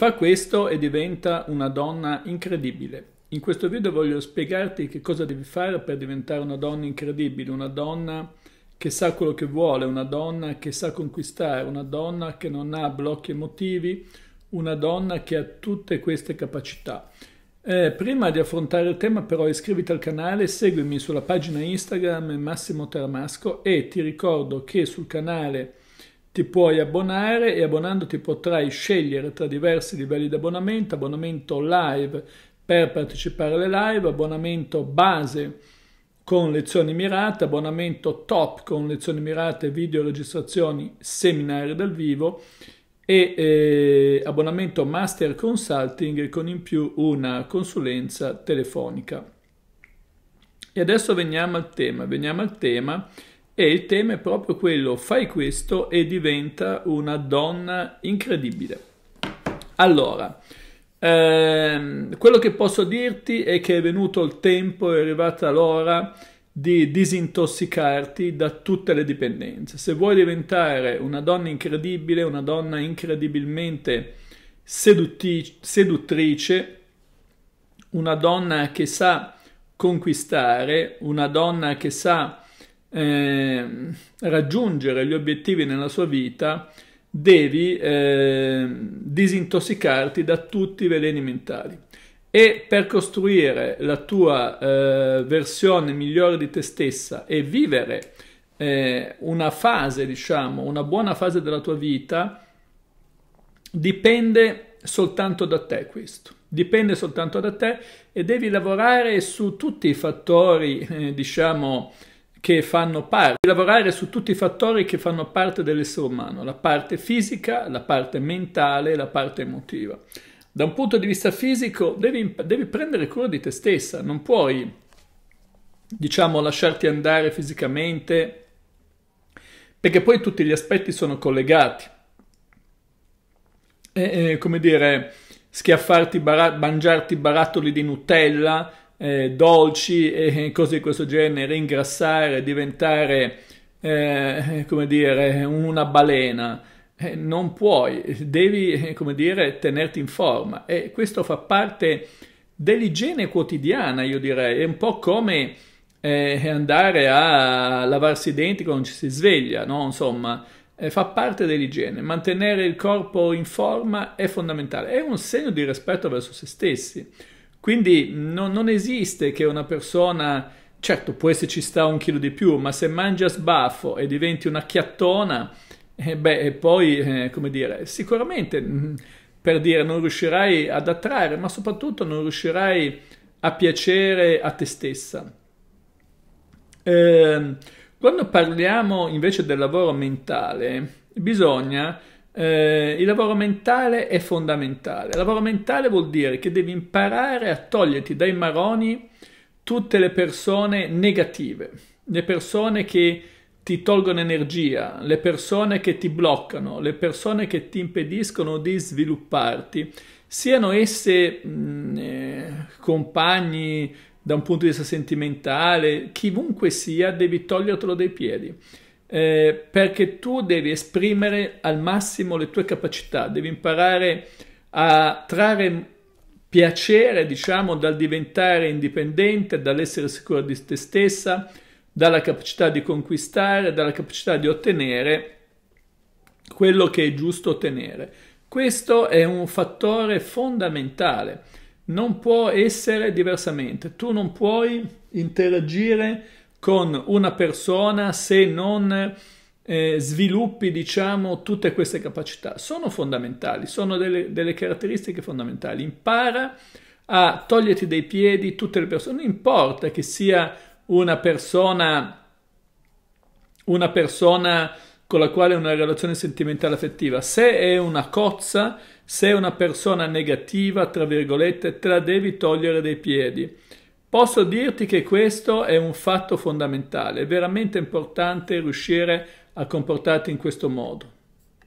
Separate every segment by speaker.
Speaker 1: Fa questo e diventa una donna incredibile. In questo video voglio spiegarti che cosa devi fare per diventare una donna incredibile, una donna che sa quello che vuole, una donna che sa conquistare, una donna che non ha blocchi emotivi, una donna che ha tutte queste capacità. Eh, prima di affrontare il tema però iscriviti al canale, seguimi sulla pagina Instagram Massimo Taramasco e ti ricordo che sul canale ti puoi abbonare e abbonandoti potrai scegliere tra diversi livelli di abbonamento, abbonamento live per partecipare alle live, abbonamento base con lezioni mirate, abbonamento top con lezioni mirate, video registrazioni, seminari dal vivo e eh, abbonamento master consulting con in più una consulenza telefonica. E adesso veniamo al tema, veniamo al tema e il tema è proprio quello, fai questo e diventa una donna incredibile. Allora, ehm, quello che posso dirti è che è venuto il tempo, è arrivata l'ora di disintossicarti da tutte le dipendenze. Se vuoi diventare una donna incredibile, una donna incredibilmente seduttrice, una donna che sa conquistare, una donna che sa Ehm, raggiungere gli obiettivi nella sua vita, devi eh, disintossicarti da tutti i veleni mentali. E per costruire la tua eh, versione migliore di te stessa e vivere eh, una fase, diciamo, una buona fase della tua vita, dipende soltanto da te questo. Dipende soltanto da te e devi lavorare su tutti i fattori, eh, diciamo, che fanno parte, di lavorare su tutti i fattori che fanno parte dell'essere umano, la parte fisica, la parte mentale, la parte emotiva. Da un punto di vista fisico devi, devi prendere cura di te stessa, non puoi, diciamo, lasciarti andare fisicamente, perché poi tutti gli aspetti sono collegati. E, e come dire, schiaffarti, barat- mangiarti barattoli di Nutella, eh, dolci e cose di questo genere, ingrassare, diventare, eh, come dire, una balena. Eh, non puoi, devi, eh, come dire, tenerti in forma. E questo fa parte dell'igiene quotidiana, io direi. È un po' come eh, andare a lavarsi i denti quando ci si sveglia, no? Insomma, eh, fa parte dell'igiene. Mantenere il corpo in forma è fondamentale. È un segno di rispetto verso se stessi. Quindi no, non esiste che una persona, certo può esserci sta un chilo di più, ma se mangi a sbaffo e diventi una chiattona, eh beh, e poi, eh, come dire, sicuramente, mm, per dire, non riuscirai ad attrarre, ma soprattutto non riuscirai a piacere a te stessa. Eh, quando parliamo invece del lavoro mentale, bisogna eh, il lavoro mentale è fondamentale. Il lavoro mentale vuol dire che devi imparare a toglierti dai maroni tutte le persone negative, le persone che ti tolgono energia, le persone che ti bloccano, le persone che ti impediscono di svilupparti, siano esse mh, mm, eh, compagni da un punto di vista sentimentale, chiunque sia, devi togliertelo dai piedi eh, perché tu devi esprimere al massimo le tue capacità, devi imparare a trarre piacere, diciamo, dal diventare indipendente, dall'essere sicura di te stessa, dalla capacità di conquistare, dalla capacità di ottenere quello che è giusto ottenere. Questo è un fattore fondamentale, non può essere diversamente. Tu non puoi interagire con una persona se non eh, sviluppi, diciamo, tutte queste capacità. Sono fondamentali, sono delle, delle caratteristiche fondamentali. Impara a toglierti dai piedi tutte le persone, non importa che sia una persona, una persona con la quale una relazione sentimentale affettiva, se è una cozza, se è una persona negativa, tra virgolette, te la devi togliere dai piedi. Posso dirti che questo è un fatto fondamentale, è veramente importante riuscire a comportarti in questo modo.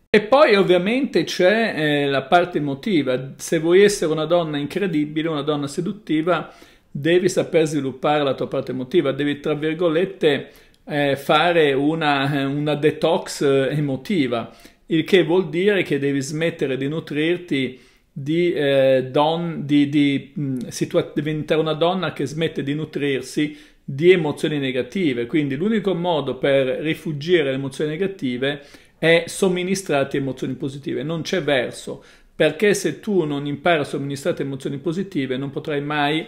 Speaker 1: E poi ovviamente c'è eh, la parte emotiva, se vuoi essere una donna incredibile, una donna seduttiva, devi saper sviluppare la tua parte emotiva, devi tra virgolette eh, fare una, eh, una detox eh, emotiva, il che vuol dire che devi smettere di nutrirti di, eh, don, di, di mm, situa- diventare una donna che smette di nutrirsi di emozioni negative. Quindi l'unico modo per rifugire le emozioni negative è somministrarti emozioni positive, non c'è verso, perché se tu non impari a somministrarti emozioni positive non potrai mai,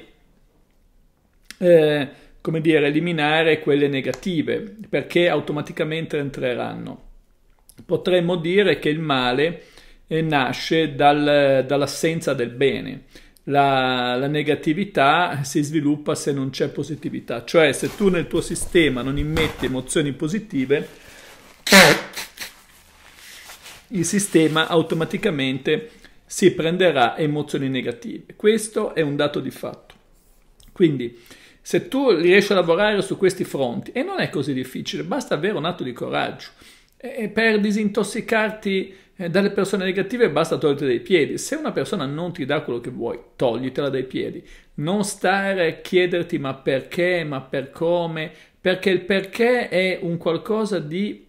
Speaker 1: eh, come dire, eliminare quelle negative, perché automaticamente entreranno. Potremmo dire che il male nasce dal, dall'assenza del bene. La, la, negatività si sviluppa se non c'è positività, cioè se tu nel tuo sistema non immetti emozioni positive, il sistema automaticamente si prenderà emozioni negative. Questo è un dato di fatto. Quindi, se tu riesci a lavorare su questi fronti, e non è così difficile, basta avere un atto di coraggio, e per disintossicarti eh, dalle persone negative basta toglierti dai piedi. Se una persona non ti dà quello che vuoi, toglitela dai piedi. Non stare a chiederti ma perché, ma per come, perché il perché è un qualcosa di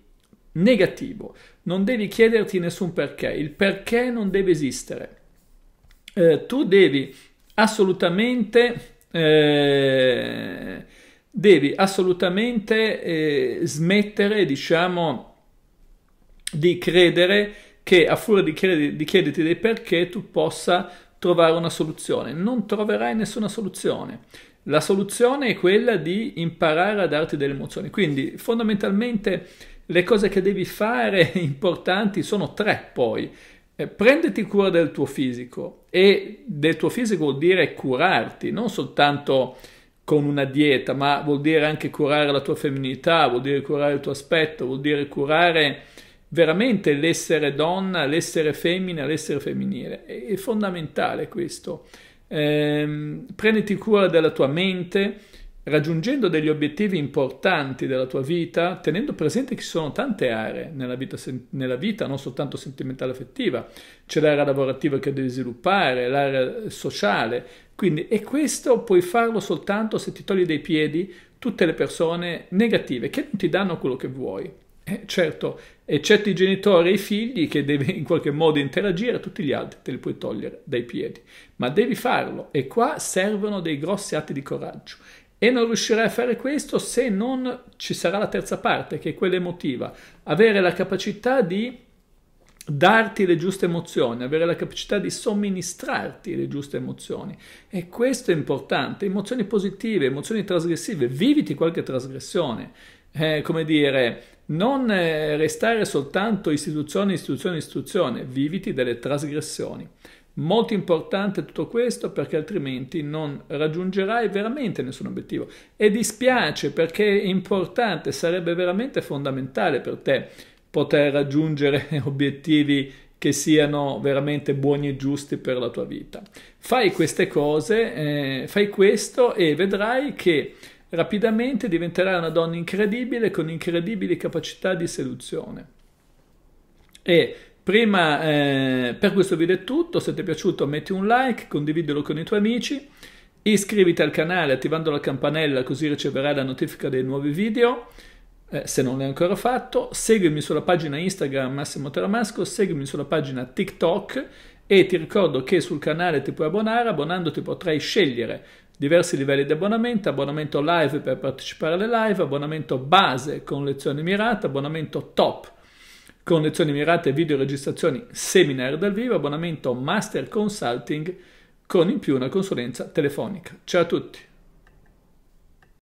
Speaker 1: negativo. Non devi chiederti nessun perché, il perché non deve esistere. Eh, tu devi assolutamente... Eh, devi assolutamente eh, smettere, diciamo, di credere che a furia di, chied- di chiederti dei perché tu possa trovare una soluzione. Non troverai nessuna soluzione. La soluzione è quella di imparare a darti delle emozioni. Quindi fondamentalmente le cose che devi fare importanti sono tre poi. Eh, prenditi cura del tuo fisico e del tuo fisico vuol dire curarti, non soltanto con una dieta, ma vuol dire anche curare la tua femminilità, vuol dire curare il tuo aspetto, vuol dire curare veramente l'essere donna, l'essere femmina, l'essere femminile. È, fondamentale questo. Ehm, prenditi cura della tua mente, raggiungendo degli obiettivi importanti della tua vita, tenendo presente che ci sono tante aree nella vita, nella vita non soltanto sentimentale e affettiva, c'è l'area lavorativa che devi sviluppare, l'area sociale, quindi e questo puoi farlo soltanto se ti togli dai piedi tutte le persone negative che non ti danno quello che vuoi. Eh, certo, eccetto i genitori e i figli che devi in qualche modo interagire, tutti gli altri te li puoi togliere dai piedi, ma devi farlo e qua servono dei grossi atti di coraggio e non riuscirai a fare questo se non ci sarà la terza parte, che è quella emotiva, avere la capacità di darti le giuste emozioni, avere la capacità di somministrarti le giuste emozioni. E questo è importante, emozioni positive, emozioni trasgressive, viviti qualche trasgressione. Eh, come dire, non eh, restare soltanto istituzione, istituzione, istituzione, viviti delle trasgressioni. Molto importante tutto questo perché altrimenti non raggiungerai veramente nessun obiettivo. E dispiace perché è importante, sarebbe veramente fondamentale per te poter raggiungere obiettivi che siano veramente buoni e giusti per la tua vita. Fai queste cose, eh, fai questo e vedrai che rapidamente diventerà una donna incredibile con incredibili capacità di seduzione. E prima, eh, per questo video è tutto, se ti è piaciuto metti un like, condividilo con i tuoi amici, iscriviti al canale attivando la campanella così riceverai la notifica dei nuovi video. Eh, se non l'hai ancora fatto, seguimi sulla pagina Instagram Massimo Telamasco, seguimi sulla pagina TikTok e ti ricordo che sul canale ti puoi abbonare, abbonandoti potrai scegliere diversi livelli di abbonamento, abbonamento live per partecipare alle live, abbonamento base con lezioni mirate, abbonamento top con lezioni mirate e video registrazioni seminar dal vivo, abbonamento master consulting con in più una consulenza telefonica. Ciao a tutti!